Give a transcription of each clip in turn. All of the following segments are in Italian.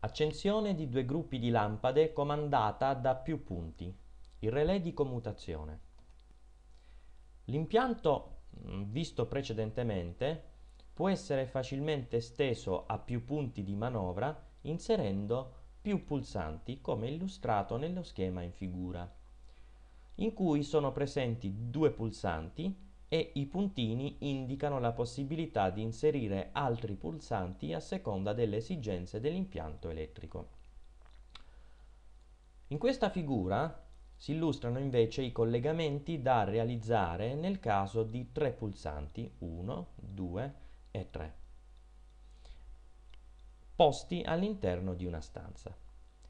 Accensione di due gruppi di lampade comandata da più punti, il relè di commutazione. L'impianto mm, visto precedentemente può essere facilmente esteso a più punti di manovra inserendo più pulsanti come illustrato nello schema in figura, in cui sono presenti due pulsanti e i puntini indicano la possibilità di inserire altri pulsanti a seconda delle esigenze dell'impianto elettrico. In questa figura si illustrano invece i collegamenti da realizzare nel caso di tre pulsanti 1, 2 e 3 posti all'interno di una stanza.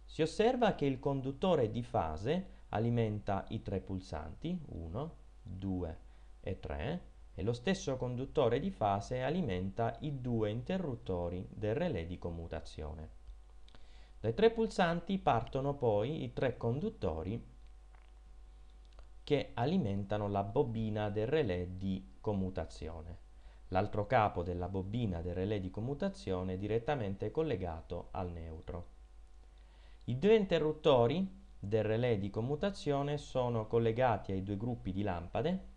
Si osserva che il conduttore di fase alimenta i tre pulsanti 1, 2 e 3 e 3 e lo stesso conduttore di fase alimenta i due interruttori del relè di commutazione. Dai tre pulsanti partono poi i tre conduttori che alimentano la bobina del relè di commutazione. L'altro capo della bobina del relè di commutazione è direttamente collegato al neutro. I due interruttori del relè di commutazione sono collegati ai due gruppi di lampade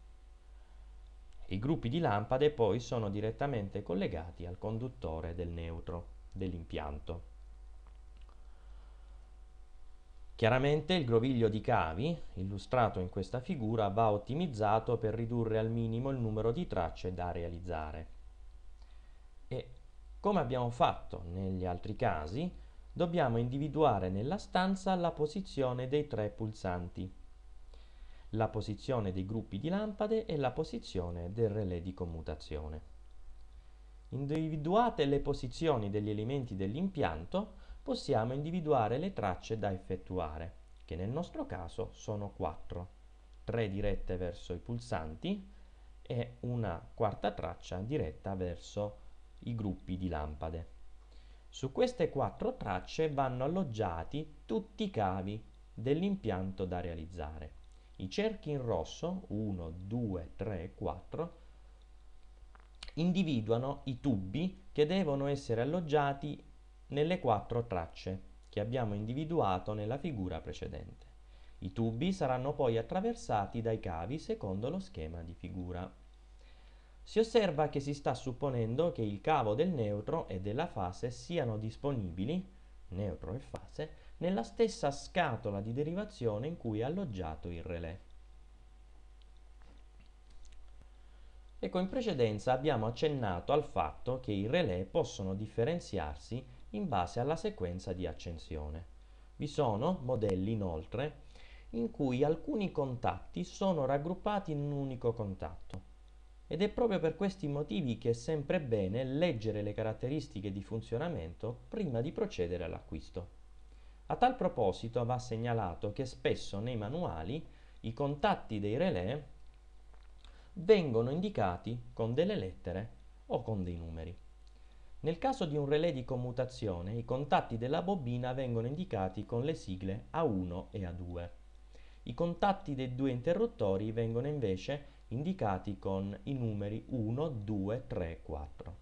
i gruppi di lampade poi sono direttamente collegati al conduttore del neutro dell'impianto. Chiaramente il groviglio di cavi, illustrato in questa figura, va ottimizzato per ridurre al minimo il numero di tracce da realizzare. E come abbiamo fatto negli altri casi, dobbiamo individuare nella stanza la posizione dei tre pulsanti la posizione dei gruppi di lampade e la posizione del relè di commutazione. Individuate le posizioni degli elementi dell'impianto, possiamo individuare le tracce da effettuare, che nel nostro caso sono quattro, tre dirette verso i pulsanti e una quarta traccia diretta verso i gruppi di lampade. Su queste quattro tracce vanno alloggiati tutti i cavi dell'impianto da realizzare. I cerchi in rosso, 1, 2, 3, 4, individuano i tubi che devono essere alloggiati nelle quattro tracce che abbiamo individuato nella figura precedente. I tubi saranno poi attraversati dai cavi secondo lo schema di figura. Si osserva che si sta supponendo che il cavo del neutro e della fase siano disponibili, neutro e fase, nella stessa scatola di derivazione in cui è alloggiato il relè. Ecco, in precedenza abbiamo accennato al fatto che i relè possono differenziarsi in base alla sequenza di accensione. Vi sono modelli inoltre in cui alcuni contatti sono raggruppati in un unico contatto. Ed è proprio per questi motivi che è sempre bene leggere le caratteristiche di funzionamento prima di procedere all'acquisto. A tal proposito va segnalato che spesso nei manuali i contatti dei relè vengono indicati con delle lettere o con dei numeri. Nel caso di un relè di commutazione, i contatti della bobina vengono indicati con le sigle A1 e A2. I contatti dei due interruttori vengono invece indicati con i numeri 1, 2, 3, 4.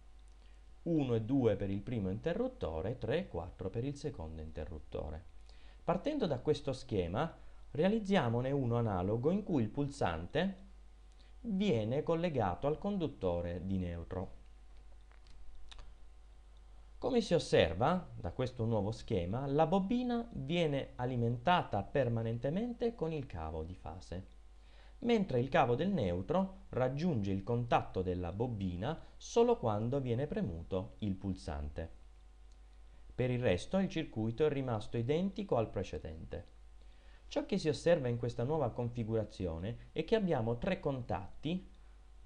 1 e 2 per il primo interruttore, 3 e 4 per il secondo interruttore. Partendo da questo schema, realizziamone uno analogo in cui il pulsante viene collegato al conduttore di neutro. Come si osserva da questo nuovo schema, la bobina viene alimentata permanentemente con il cavo di fase mentre il cavo del neutro raggiunge il contatto della bobbina solo quando viene premuto il pulsante. Per il resto il circuito è rimasto identico al precedente. Ciò che si osserva in questa nuova configurazione è che abbiamo tre contatti,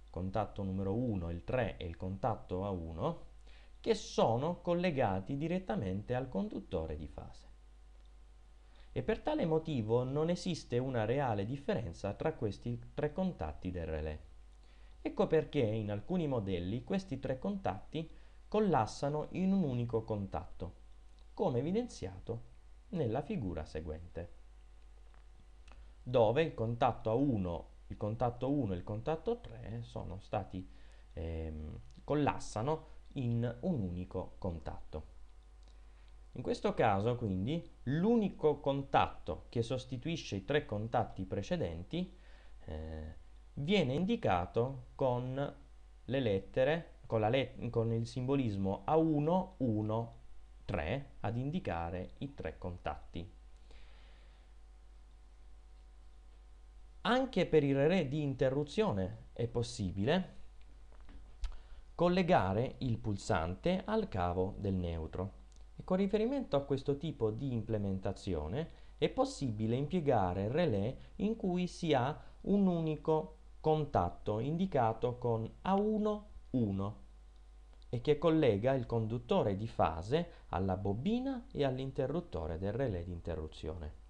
contatto numero 1, il 3 e il contatto A1, che sono collegati direttamente al conduttore di fase e per tale motivo non esiste una reale differenza tra questi tre contatti del relè. Ecco perché in alcuni modelli questi tre contatti collassano in un unico contatto, come evidenziato nella figura seguente, dove il contatto 1, il contatto 1 e il contatto 3 sono stati, ehm, collassano in un unico contatto. In questo caso quindi l'unico contatto che sostituisce i tre contatti precedenti eh, viene indicato con le lettere, con, la let con il simbolismo A1, 1, 3 ad indicare i tre contatti. Anche per il re di interruzione è possibile collegare il pulsante al cavo del neutro. E con riferimento a questo tipo di implementazione è possibile impiegare relè in cui si ha un unico contatto indicato con A1-1 e che collega il conduttore di fase alla bobina e all'interruttore del relè di interruzione.